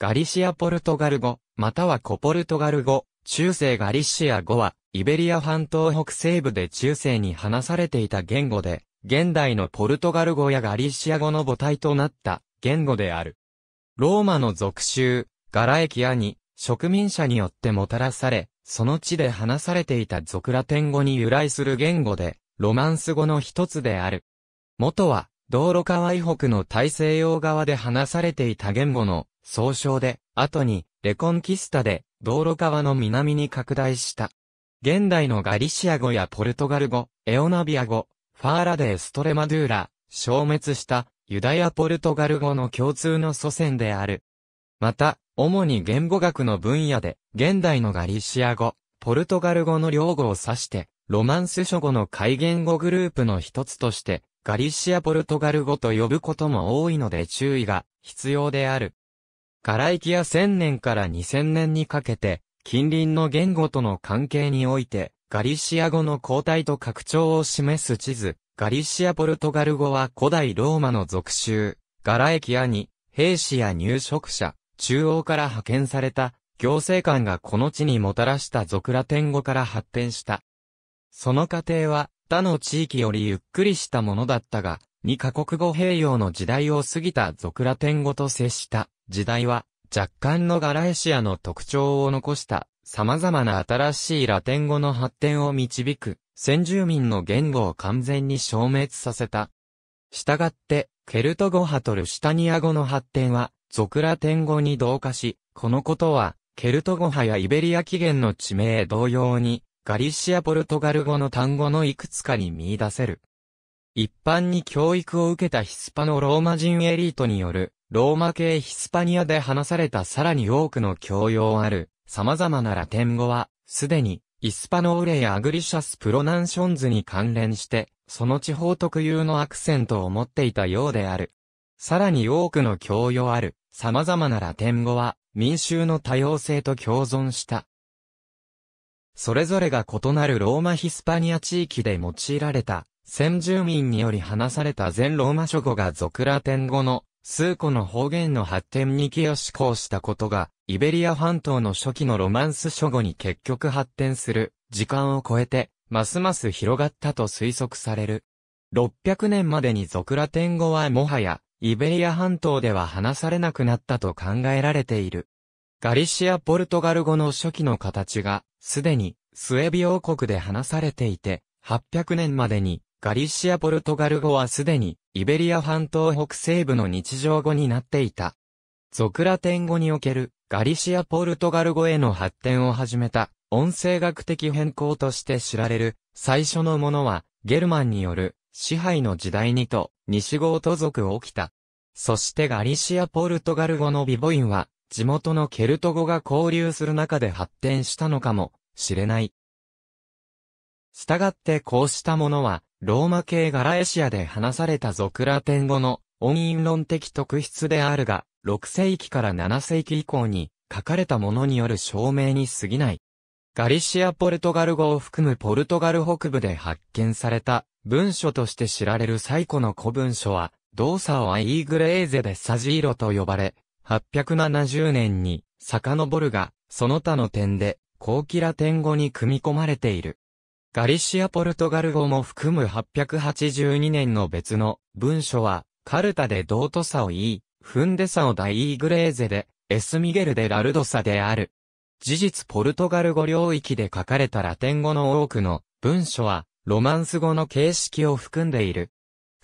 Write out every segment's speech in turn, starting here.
ガリシア・ポルトガル語、またはコポルトガル語、中世ガリシア語は、イベリア半島北西部で中世に話されていた言語で、現代のポルトガル語やガリシア語の母体となった言語である。ローマの属州、ガラエキアに植民者によってもたらされ、その地で話されていた俗ラテン語に由来する言語で、ロマンス語の一つである。元は、道路川以北の大西洋側で話されていた言語の総称で、後に、レコンキスタで、道路川の南に拡大した。現代のガリシア語やポルトガル語、エオナビア語、ファーラデエストレマドゥーラ、消滅した、ユダヤポルトガル語の共通の祖先である。また、主に言語学の分野で、現代のガリシア語、ポルトガル語の両語を指して、ロマンス書語の改言語グループの一つとして、ガリシアポルトガル語と呼ぶことも多いので注意が必要である。柄キア1000年から2000年にかけて、近隣の言語との関係において、ガリシア語の交代と拡張を示す地図、ガリシア・ポルトガル語は古代ローマの属州、ガラエキアに、兵士や入植者、中央から派遣された、行政官がこの地にもたらした俗ラテン語から発展した。その過程は、他の地域よりゆっくりしたものだったが、二カ国語併用の時代を過ぎた俗ラテン語と接した。時代は若干のガラエシアの特徴を残した様々な新しいラテン語の発展を導く先住民の言語を完全に消滅させた。したがって、ケルト語派とルシタニア語の発展は、俗ラテン語に同化し、このことは、ケルト語派やイベリア起源の地名同様に、ガリシア・ポルトガル語の単語のいくつかに見出せる。一般に教育を受けたヒスパのローマ人エリートによるローマ系ヒスパニアで話されたさらに多くの教養ある、様々なラテン語は、すでに、イスパノーレやアグリシャスプロナンションズに関連して、その地方特有のアクセントを持っていたようである。さらに多くの教養ある、様々なラテン語は、民衆の多様性と共存した。それぞれが異なるローマヒスパニア地域で用いられた、先住民により話された全ローマ諸語が俗ラテン語の数個の方言の発展に寄与志向したことが、イベリア半島の初期のロマンス書語に結局発展する、時間を超えて、ますます広がったと推測される。600年までに俗ラテン語はもはや、イベリア半島では話されなくなったと考えられている。ガリシア・ポルトガル語の初期の形が、すでに、スエビ王国で話されていて、800年までに、ガリシア・ポルトガル語はすでに、イベリア半島北西部の日常語になっていた。クラテン語における、ガリシア・ポルトガル語への発展を始めた、音声学的変更として知られる、最初のものは、ゲルマンによる、支配の時代にと、西ゴート族起きた。そしてガリシア・ポルトガル語のビボインは、地元のケルト語が交流する中で発展したのかもしれない。したがってこうしたものは、ローマ系ガラエシアで話された俗ラテン語の音韻論的特質であるが、6世紀から7世紀以降に書かれたものによる証明に過ぎない。ガリシア・ポルトガル語を含むポルトガル北部で発見された文書として知られる最古の古文書は、動作をアイーグレーゼでサジーロと呼ばれ、870年に遡るが、その他の点で、後期ラテン語に組み込まれている。ガリシア・ポルトガル語も含む882年の別の文書は、カルタでドートサを言い、フンデサをダイーグレーゼで、エスミゲルでラルドサである。事実ポルトガル語領域で書かれたラテン語の多くの文書は、ロマンス語の形式を含んでいる。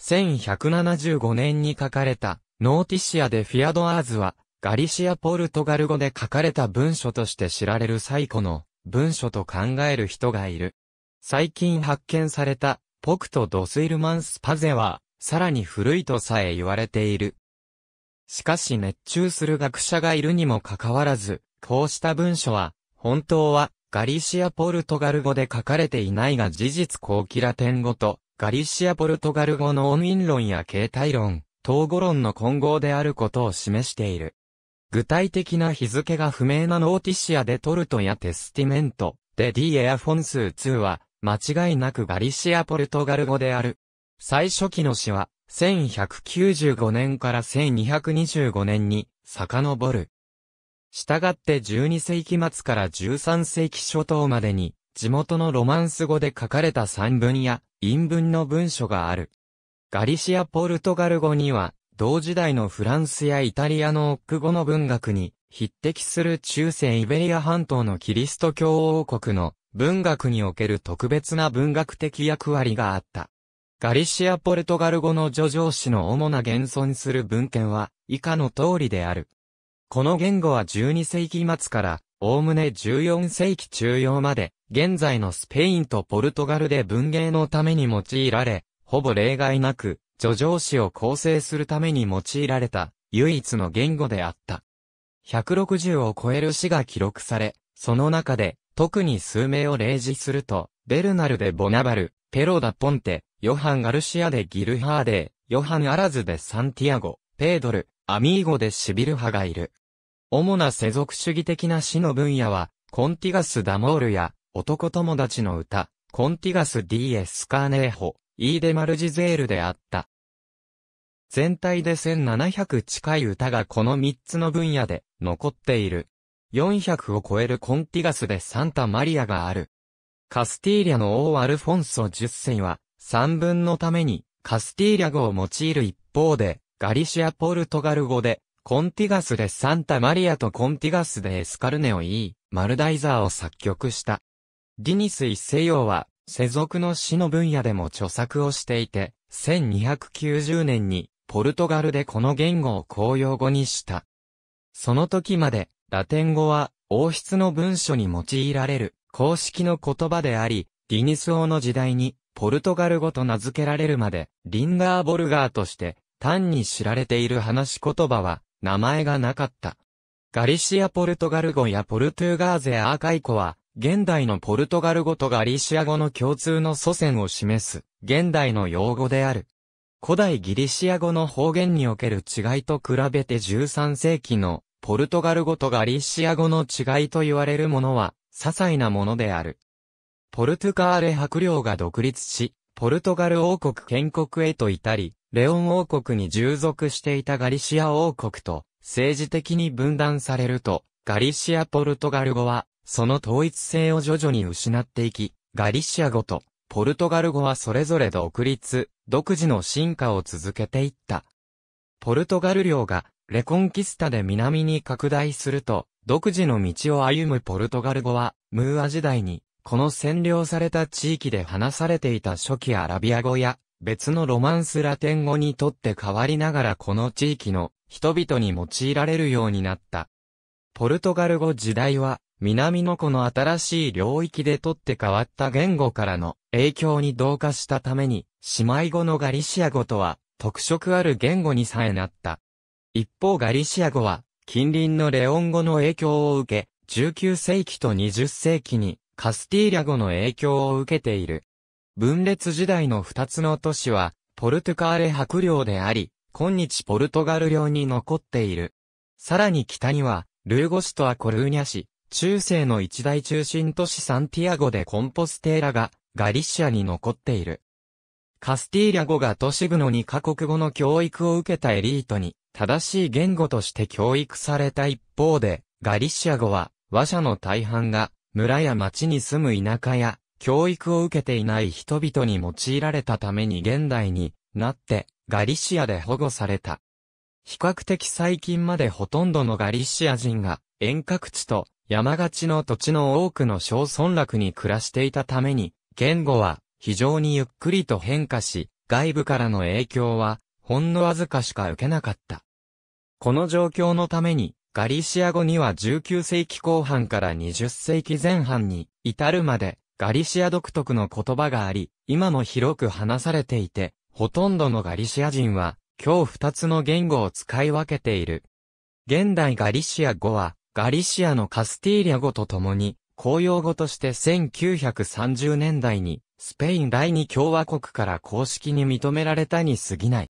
1175年に書かれた、ノーティシアでフィアドアーズは、ガリシア・ポルトガル語で書かれた文書として知られる最古の文書と考える人がいる。最近発見された、ポクト・ドスイルマンスパゼは、さらに古いとさえ言われている。しかし熱中する学者がいるにもかかわらず、こうした文書は、本当は、ガリシア・ポルトガル語で書かれていないが事実後期ラテン語と、ガリシア・ポルトガル語の音韻論や形態論、統語論の混合であることを示している。具体的な日付が不明なノーティシア・でトルトやテスティメント、でィエアフォンスー2は、間違いなくガリシア・ポルトガル語である。最初期の詩は、1195年から1225年に遡る。従って12世紀末から13世紀初頭までに、地元のロマンス語で書かれた散文や陰文の文書がある。ガリシア・ポルトガル語には、同時代のフランスやイタリアの奥語の文学に匹敵する中世イベリア半島のキリスト教王国の文学における特別な文学的役割があった。ガリシア・ポルトガル語の叙情詩の主な現存する文献は以下の通りである。この言語は12世紀末からおおむね14世紀中央まで現在のスペインとポルトガルで文芸のために用いられ、ほぼ例外なく叙情詩を構成するために用いられた唯一の言語であった。160を超える詩が記録され、その中で特に数名を例示すると、ベルナルでボナバル、ペロダ・ポンテ、ヨハン・ガルシアでギルハーデー、ヨハン・アラズでサンティアゴ、ペードル、アミーゴでシビル派がいる。主な世俗主義的な詩の分野は、コンティガス・ダモールや、男友達の歌、コンティガス・ディエ・スカーネーホ、イーデ・マルジゼールであった。全体で1700近い歌がこの3つの分野で残っている。400を超えるコンティガスでサンタマリアがある。カスティーリャの王アルフォンソ10世は、三分のために、カスティーリャ語を用いる一方で、ガリシア・ポルトガル語で、コンティガスでサンタマリアとコンティガスでエスカルネを言い、マルダイザーを作曲した。ディニス一世洋は、世俗の詩の分野でも著作をしていて、1290年に、ポルトガルでこの言語を公用語にした。その時まで、ラテン語は王室の文書に用いられる公式の言葉であり、ディニス王の時代にポルトガル語と名付けられるまで、リンガーボルガーとして単に知られている話し言葉は名前がなかった。ガリシアポルトガル語やポルトゥーガーゼアーカイコは、現代のポルトガル語とガリシア語の共通の祖先を示す、現代の用語である。古代ギリシア語の方言における違いと比べて13世紀のポルトガル語とガリシア語の違いと言われるものは、些細なものである。ポルトガーレ白領が独立し、ポルトガル王国建国へと至り、レオン王国に従属していたガリシア王国と、政治的に分断されると、ガリシア・ポルトガル語は、その統一性を徐々に失っていき、ガリシア語と、ポルトガル語はそれぞれ独立、独自の進化を続けていった。ポルトガル領がレコンキスタで南に拡大すると、独自の道を歩むポルトガル語は、ムーア時代に、この占領された地域で話されていた初期アラビア語や、別のロマンスラテン語にとって変わりながらこの地域の人々に用いられるようになった。ポルトガル語時代は、南のこの新しい領域でとって変わった言語からの影響に同化したために、姉妹語のガリシア語とは特色ある言語にさえなった。一方ガリシア語は、近隣のレオン語の影響を受け、19世紀と20世紀にカスティーリャ語の影響を受けている。分裂時代の二つの都市は、ポルトカーレ白領であり、今日ポルトガル領に残っている。さらに北には、ルーゴ市とアコルーニャ市、中世の一大中心都市サンティアゴでコンポステーラが、ガリシアに残っている。カスティーリャ語が都市部の2カ国語の教育を受けたエリートに、正しい言語として教育された一方で、ガリシア語は、話者の大半が、村や町に住む田舎や、教育を受けていない人々に用いられたために現代になって、ガリシアで保護された。比較的最近までほとんどのガリシア人が、遠隔地と山がちの土地の多くの小村落に暮らしていたために、言語は非常にゆっくりと変化し、外部からの影響はほんのわずかしか受けなかった。この状況のために、ガリシア語には19世紀後半から20世紀前半に至るまで、ガリシア独特の言葉があり、今も広く話されていて、ほとんどのガリシア人は、今日二つの言語を使い分けている。現代ガリシア語は、ガリシアのカスティーリャ語と共に、公用語として1930年代に、スペイン第二共和国から公式に認められたに過ぎない。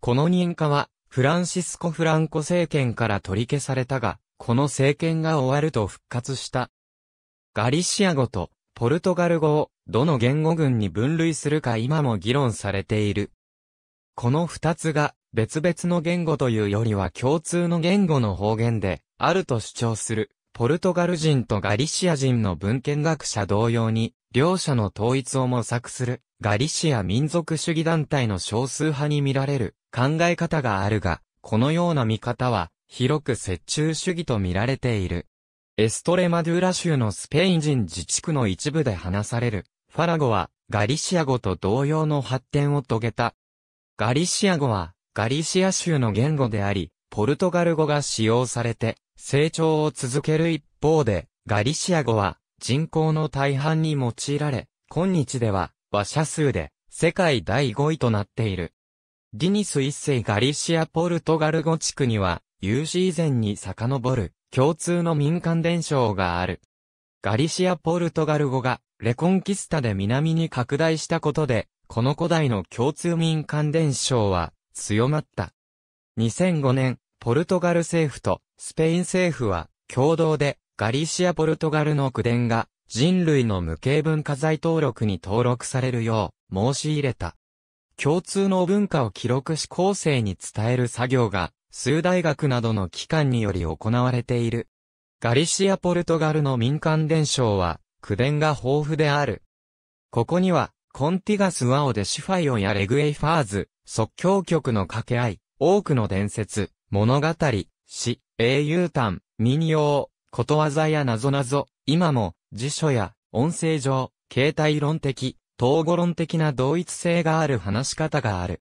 この認可は、フランシスコ・フランコ政権から取り消されたが、この政権が終わると復活した。ガリシア語とポルトガル語をどの言語群に分類するか今も議論されている。この二つが別々の言語というよりは共通の言語の方言であると主張するポルトガル人とガリシア人の文献学者同様に両者の統一を模索するガリシア民族主義団体の少数派に見られる考え方があるが、このような見方は広く折衷主義と見られている。エストレマドゥーラ州のスペイン人自治区の一部で話されるファラゴはガリシア語と同様の発展を遂げた。ガリシア語はガリシア州の言語であり、ポルトガル語が使用されて成長を続ける一方で、ガリシア語は人口の大半に用いられ、今日では和社数で世界第5位となっている。ディニス一世ガリシア・ポルトガル語地区には、有史以前に遡る共通の民間伝承がある。ガリシア・ポルトガル語がレコンキスタで南に拡大したことで、この古代の共通民間伝承は強まった。2005年、ポルトガル政府とスペイン政府は共同でガリシア・ポルトガルの区伝が人類の無形文化財登録に登録されるよう申し入れた。共通の文化を記録し後世に伝える作業が、数大学などの機関により行われている。ガリシア・ポルトガルの民間伝承は、口伝が豊富である。ここには、コンティガス・ワオでシファイオやレグエイファーズ、即興曲の掛け合い、多くの伝説、物語、詩、英雄譚、民謡、ことわざやなぞなぞ、今も、辞書や、音声上、形態論的、統合論的な同一性がある話し方がある。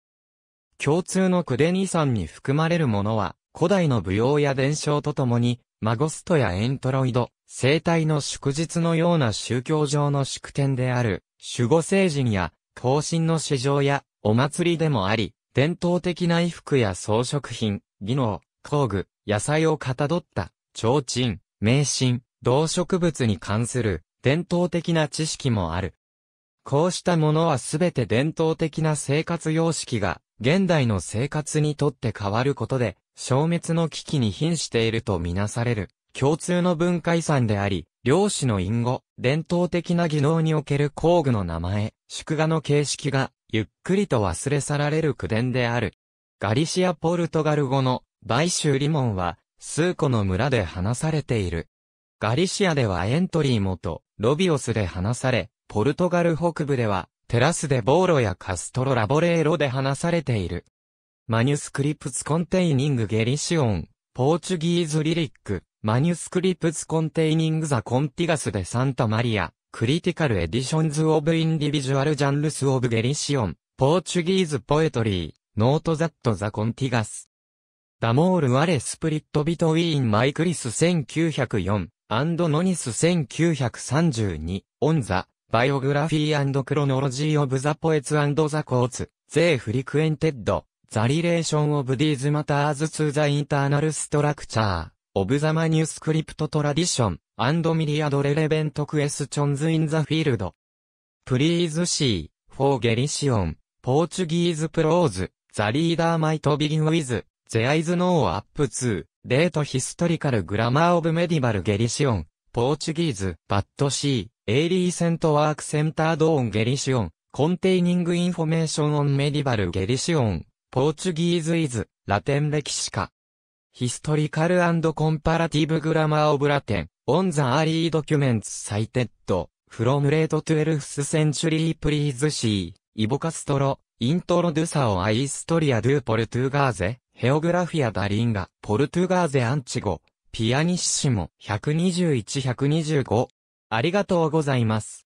共通のクデニさんに含まれるものは、古代の舞踊や伝承とともに、マゴストやエントロイド、生体の祝日のような宗教上の祝典である、守護聖人や、後進の市場や、お祭りでもあり、伝統的な衣服や装飾品、技能、工具、野菜をかたどった、提灯、迷信、動植物に関する伝統的な知識もある。こうしたものはすべて伝統的な生活様式が現代の生活にとって変わることで消滅の危機に瀕しているとみなされる共通の文化遺産であり、漁師の隠語、伝統的な技能における工具の名前、祝賀の形式がゆっくりと忘れ去られる句伝である。ガリシア・ポルトガル語の売収リモンは数個の村で話されている。ガリシアではエントリーもと、ロビオスで話され、ポルトガル北部では、テラスでボーロやカストロラボレーロで話されている。マニュスクリプツコンテイニングゲリシオン、ポーチュギーズリリック、マニュスクリプツコンテイニングザコンティガスでサンタマリア、クリティカルエディションズオブインディビジュアルジャンルスオブゲリシオン、ポーチュギーズポエトリー、ノートザットザコンティガス。ダモール・アレ・スプリット・ビトウィーン・マイクリス1904、アンドノニス1932、オンザ、バイオグラフィークロノロジーオブザポエツアンドザコーツ、ゼーフリクエンテッド、ザリレーションオブディーズマターズツーザインターナルストラクチャー、オブザマニュースクリプトトラディション、アンドミリアドレレベントクエスチョンズインザフィールド。プリーズシー、フォーゲリシオン、ポーチュギーズプローズ、ザリーダーマイトビギンウィズ、The Eyes Know Up 2、Late Historical Grammar of Medieval Galician, Portuguese, But C, A Recent Work Centered on Galician, Containing Information on Medieval Galician, Portuguese is, Latin 歴史家。Historical and Comparative Grammar of Latin, on the early documents cited, from late 12th century please see, Ivo Castro, Introdução à História do Portuguese, ヘオグラフィア・ダリンガ、ポルトゥガーゼ・アンチゴ、ピアニッシモ、121-125。ありがとうございます。